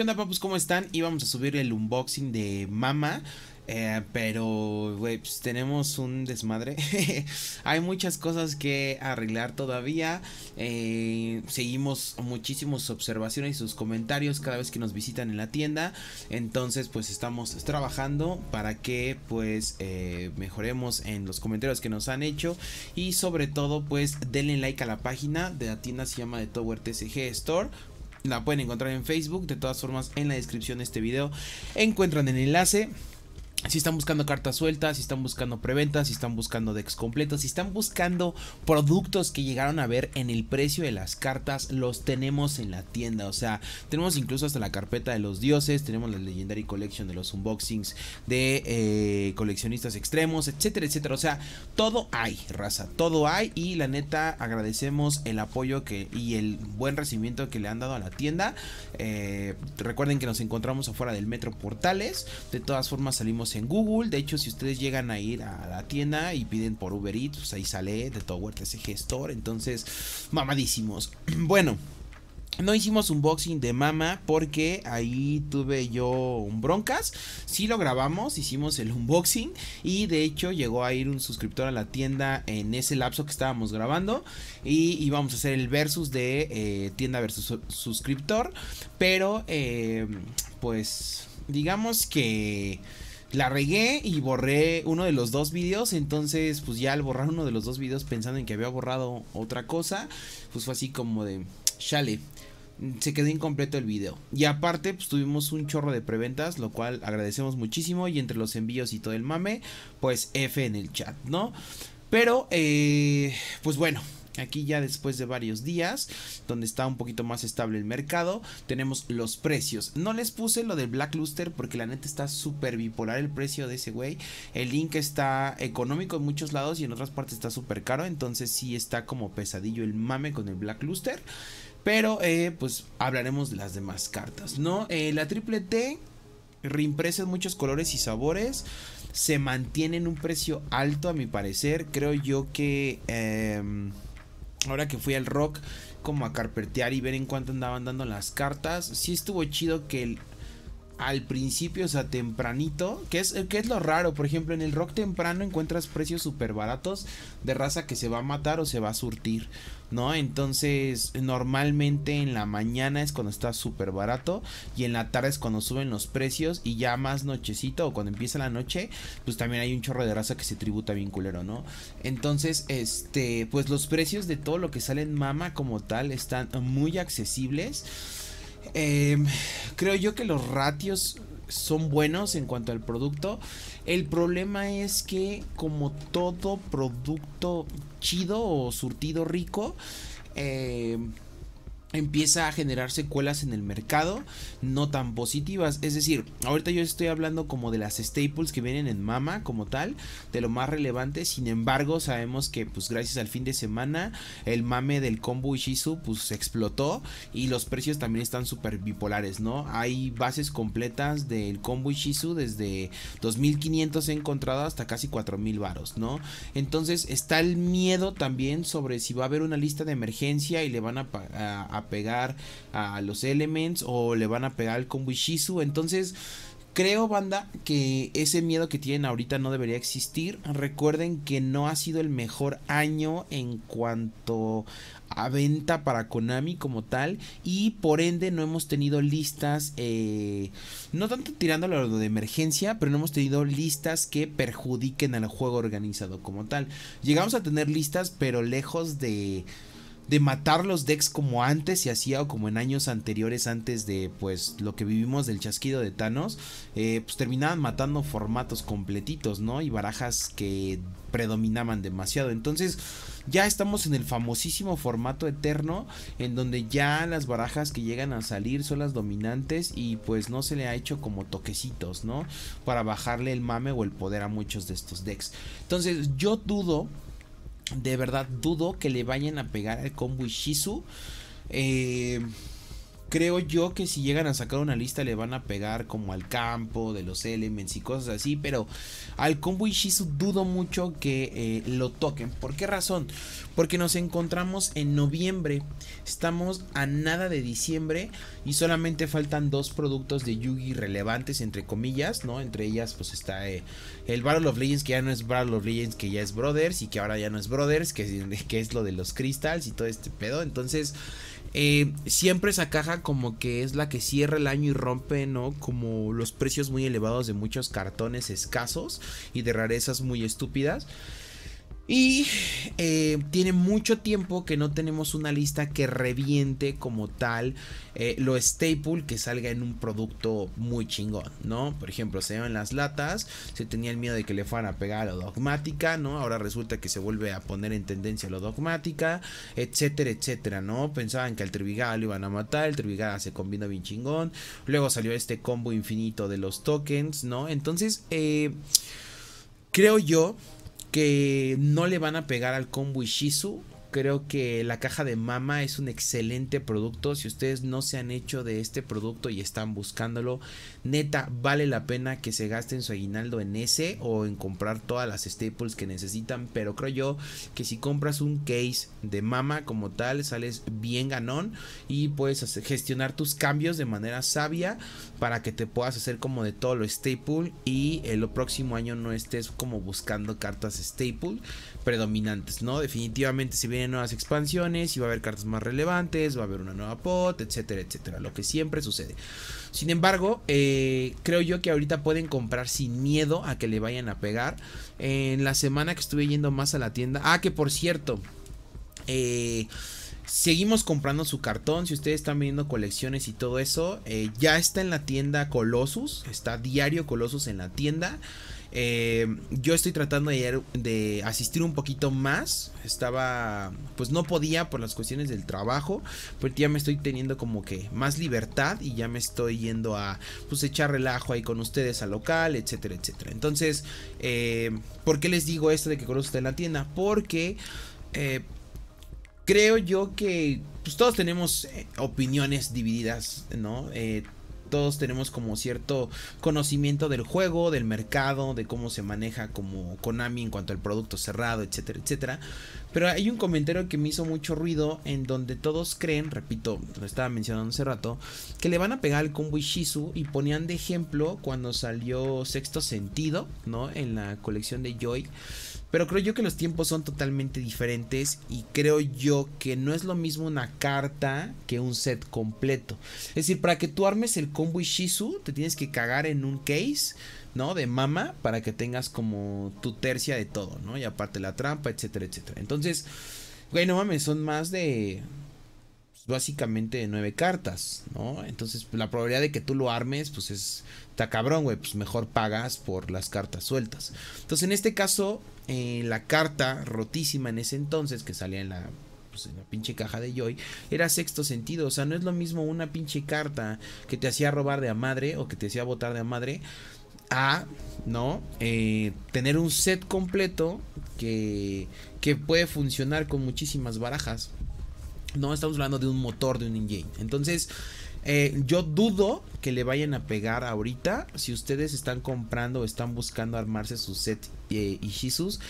¿Qué onda, papus? ¿Cómo están? vamos a subir el unboxing de Mama. Eh, pero, pues, tenemos un desmadre. Hay muchas cosas que arreglar todavía. Eh, seguimos muchísimas observaciones y sus comentarios cada vez que nos visitan en la tienda. Entonces, pues estamos trabajando para que, pues, eh, mejoremos en los comentarios que nos han hecho. Y sobre todo, pues, denle like a la página de la tienda. Se llama de Tower tsg Store. La pueden encontrar en Facebook. De todas formas, en la descripción de este video encuentran el enlace. Si están buscando cartas sueltas, si están buscando preventas, si están buscando decks completos, si están buscando productos que llegaron a ver en el precio de las cartas, los tenemos en la tienda. O sea, tenemos incluso hasta la carpeta de los dioses, tenemos la Legendary Collection de los unboxings de eh, coleccionistas extremos, etcétera, etcétera. O sea, todo hay, raza, todo hay. Y la neta, agradecemos el apoyo que, y el buen recibimiento que le han dado a la tienda. Eh, recuerden que nos encontramos afuera del Metro Portales. De todas formas, salimos en Google. De hecho, si ustedes llegan a ir a la tienda y piden por Uber Eats, pues ahí sale de Tower ese gestor Entonces, mamadísimos. bueno. No hicimos unboxing de Mama porque ahí tuve yo un broncas. Si lo grabamos, hicimos el unboxing y de hecho llegó a ir un suscriptor a la tienda en ese lapso que estábamos grabando y íbamos a hacer el versus de eh, tienda versus suscriptor. Pero eh, pues digamos que la regué y borré uno de los dos videos. Entonces, pues ya al borrar uno de los dos videos pensando en que había borrado otra cosa, pues fue así como de, chale, se quedó incompleto el video. Y aparte, pues tuvimos un chorro de preventas, lo cual agradecemos muchísimo. Y entre los envíos y todo el mame, pues F en el chat, ¿no? Pero, eh, pues bueno, Aquí ya después de varios días, donde está un poquito más estable el mercado, tenemos los precios. No les puse lo del Black Luster porque la neta está súper bipolar el precio de ese güey. El link está económico en muchos lados y en otras partes está súper caro. Entonces sí está como pesadillo el mame con el Black Luster. Pero eh, pues hablaremos de las demás cartas, ¿no? Eh, la triple T reimpresa en muchos colores y sabores. Se mantiene en un precio alto a mi parecer. Creo yo que... Em, ahora que fui al rock, como a carpetear y ver en cuánto andaban dando las cartas. Sí estuvo chido que al principio, o sea, tempranito, que es, que es lo raro, por ejemplo, en el rock temprano encuentras precios súper baratos de raza que se va a matar o se va a surtir. ¿no? Entonces, normalmente en la mañana es cuando está súper barato y en la tarde es cuando suben los precios y ya más nochecito o cuando empieza la noche, pues también hay un chorro de raza que se tributa bien culero, ¿no? Entonces, este, pues los precios de todo lo que sale en Mama como tal están muy accesibles. Em, creo yo que los ratios son buenos en cuanto al producto. El problema es que como todo producto chido o surtido rico, eh, empieza a generar secuelas en el mercado no tan positivas. Es decir, ahorita yo estoy hablando como de las staples que vienen en Mama como tal, de lo más relevante. Sin embargo, sabemos que pues gracias al fin de semana el mame del combo Ishizu pues explotó y los precios también están súper bipolares, ¿no? Hay bases completas del combo Ishizu desde 2500 he encontrado hasta casi 4000 varos, ¿no? Entonces está el miedo también sobre si va a haber una lista de emergencia y le van a pegar a los Elements o le van a pegar al combo Entonces, Creo, banda, que ese miedo que tienen ahorita no debería existir. Recuerden que no ha sido el mejor año en cuanto a venta para Konami como tal. Y por ende no hemos tenido listas, eh, no tanto tirando a lo de emergencia, pero no hemos tenido listas que perjudiquen al juego organizado como tal. Llegamos a tener listas, pero lejos de de matar los decks como antes se hacía o como en años anteriores antes de pues lo que vivimos del chasquido de Thanos, eh, pues terminaban matando formatos completitos, ¿no? Y barajas que predominaban demasiado. Entonces ya estamos en el famosísimo formato eterno en donde ya las barajas que llegan a salir son las dominantes y pues no se le ha hecho como toquecitos, ¿no? Para bajarle el mame o el poder a muchos de estos decks. Entonces yo dudo de verdad dudo que le vayan a pegar al combo Ishizu. Eh, creo yo que si llegan a sacar una lista le van a pegar como al campo de los elements y cosas así, pero al combo Ishizu dudo mucho que eh, lo toquen. ¿Por qué razón? Porque nos encontramos en noviembre, estamos a nada de diciembre y solamente faltan dos productos de Yugi relevantes, entre comillas, ¿no? Entre ellas pues está eh, el Battle of Legends que ya no es Battle of Legends, que ya es Brothers y que ahora ya no es Brothers, que, que es lo de los Crystals y todo este pedo. Entonces... Eh, siempre esa caja como que es la que cierra el año y rompe, ¿no? Como los precios muy elevados de muchos cartones escasos y de rarezas muy estúpidas. Y eh, tiene mucho tiempo que no tenemos una lista que reviente como tal eh, lo staple que salga en un producto muy chingón, ¿no? Por ejemplo, se en las latas, se tenía el miedo de que le fueran a pegar a la dogmática, ¿no? Ahora resulta que se vuelve a poner en tendencia lo dogmática, etcétera, etcétera, ¿no? Pensaban que al Tribigada lo iban a matar, el Tribigada se combina bien chingón, luego salió este combo infinito de los tokens, ¿no? Entonces, eh, creo yo que no le van a pegar al combo Ishizu Creo que la caja de mama es un excelente producto. Si ustedes no se han hecho de este producto y están buscándolo, neta, vale la pena que se gasten su aguinaldo en ese o en comprar todas las staples que necesitan. Pero creo yo que si compras un case de mama como tal, sales bien ganón y puedes gestionar tus cambios de manera sabia para que te puedas hacer como de todo lo staple y el próximo año no estés como buscando cartas staple predominantes, ¿no? Definitivamente, si bien nuevas expansiones y va a haber cartas más relevantes, va a haber una nueva pot, etcétera, etcétera. Lo que siempre sucede. Sin embargo, eh, creo yo que ahorita pueden comprar sin miedo a que le vayan a pegar. En la semana que estuve yendo más a la tienda. Ah, que por cierto. Eh, seguimos comprando su cartón. Si ustedes están viendo colecciones y todo eso, eh, ya está en la tienda Colossus. Está diario Colossus en la tienda. Eh, yo estoy tratando de, asistir un poquito más. Estaba, pues no podía por las cuestiones del trabajo, pero ya me estoy teniendo como que más libertad y ya me estoy yendo a, pues echar relajo ahí con ustedes al local, etcétera, etcétera. Entonces, eh, ¿por qué les digo esto de que conozco en la tienda? Porque eh, creo yo que pues, todos tenemos eh, opiniones divididas, ¿no? todos tenemos como cierto conocimiento del juego, del mercado, de cómo se maneja como Konami en cuanto al producto cerrado, etcétera, etcétera. Pero hay un comentario que me hizo mucho ruido en donde todos creen, repito, lo estaba mencionando hace rato, que le van a pegar al combo Ishizu y ponían de ejemplo cuando salió Sexto Sentido, ¿no? En la colección de Joy. Pero creo yo que los tiempos son totalmente diferentes y creo yo que no es lo mismo una carta que un set completo. Es decir, para que tú armes el combo Ishizu, te tienes que cagar en un case, ¿no? De mama para que tengas como tu tercia de todo, ¿no? Y aparte la trampa, etcétera, etcétera. Entonces, güey, no mames, son más de Básicamente básicamente nueve cartas, ¿no? Entonces pues, la probabilidad de que tú lo armes, pues es, está cabrón, güey, pues mejor pagas por las cartas sueltas. Entonces en este caso, eh, la carta rotísima en ese entonces, que salía pues, en la pinche caja de Joy, era sexto sentido. O sea, no es lo mismo una pinche carta que te hacía robar de a madre o que te hacía botar de a madre a, ¿no? Eh, tener un set completo que, que puede funcionar con muchísimas barajas. No estamos hablando de un motor, de un engine. Entonces, eh, yo dudo que le vayan a pegar ahorita. Si ustedes están comprando o están buscando armarse su set Y eh, Jesus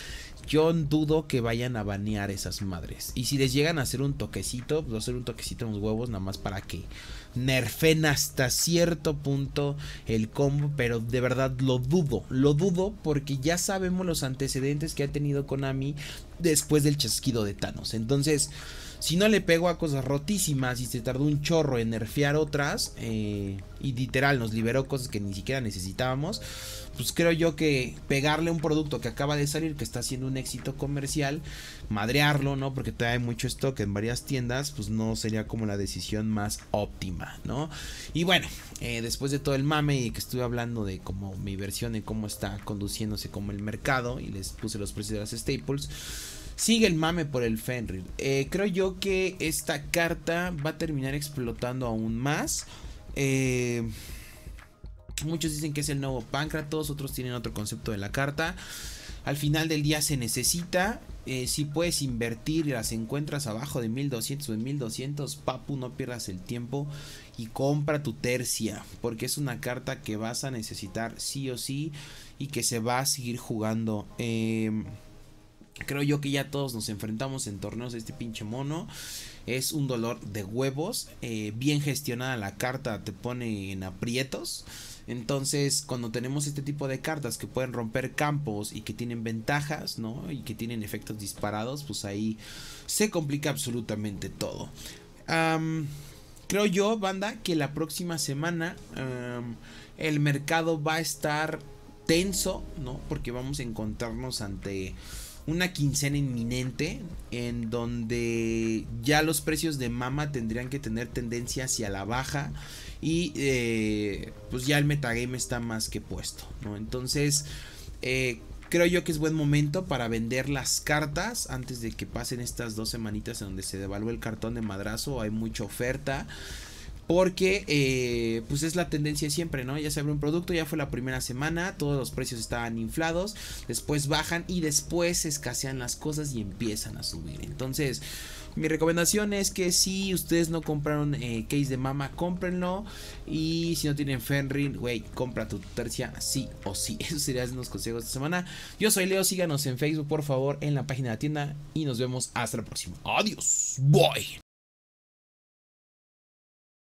yo dudo que vayan a banear esas madres. Y si les llegan a hacer un toquecito, pues hacer un toquecito en los huevos, nada más para que nerfen hasta cierto punto el combo. Pero de verdad lo dudo, lo dudo porque ya sabemos los antecedentes que ha tenido Konami después del chasquido de Thanos. Entonces. Si no le pego a cosas rotísimas y se tardó un chorro en nerfear otras, eh, y literal nos liberó cosas que ni siquiera necesitábamos, pues creo yo que pegarle un producto que acaba de salir, que está siendo un éxito comercial, madrearlo, ¿no? Porque todavía hay mucho stock en varias tiendas, pues no sería como la decisión más óptima, ¿no? Y bueno, eh, después de todo el mame y que estuve hablando de como mi versión y cómo está conduciéndose como el mercado y les puse los precios de las staples, sigue el mame por el Fenrir. Eh, creo yo que esta carta va a terminar explotando aún más. Eh, muchos dicen que es el nuevo Todos otros tienen otro concepto de la carta. Al final del día se necesita. Eh, si puedes invertir y las encuentras abajo de 1200 o de 1200, papu, no pierdas el tiempo y compra tu tercia. Porque es una carta que vas a necesitar sí o sí y que se va a seguir jugando. Em, Creo yo que ya todos nos enfrentamos en torneos a este pinche mono. Es un dolor de huevos. Eh, bien gestionada la carta te pone en aprietos. Entonces, cuando tenemos este tipo de cartas que pueden romper campos y que tienen ventajas, ¿no? Y que tienen efectos disparados, pues ahí se complica absolutamente todo. creo yo, banda, que la próxima semana el mercado va a estar tenso, ¿no? Porque vamos a encontrarnos ante una quincena inminente en donde ya los precios de mama tendrían que tener tendencia hacia la baja y eh, pues ya el metagame está más que puesto, ¿no? Entonces eh, creo yo que es buen momento para vender las cartas antes de que pasen estas dos semanitas en donde se devalúe el cartón de madrazo, hay mucha oferta. Porque eh, pues es la tendencia siempre, ¿no? Ya se abre un producto, ya fue la primera semana, todos los precios estaban inflados, después bajan y después escasean las cosas y empiezan a subir. Entonces, mi recomendación es que si ustedes no compraron eh, case de mama, cómprenlo. Y si no tienen Fenrir, güey, compra tu tercia sí o sí. Esos serían los consejos de esta semana. Yo soy Leo, síganos en Facebook, por favor, en la página de la tienda. Y nos vemos hasta la próxima. Adiós. Bye.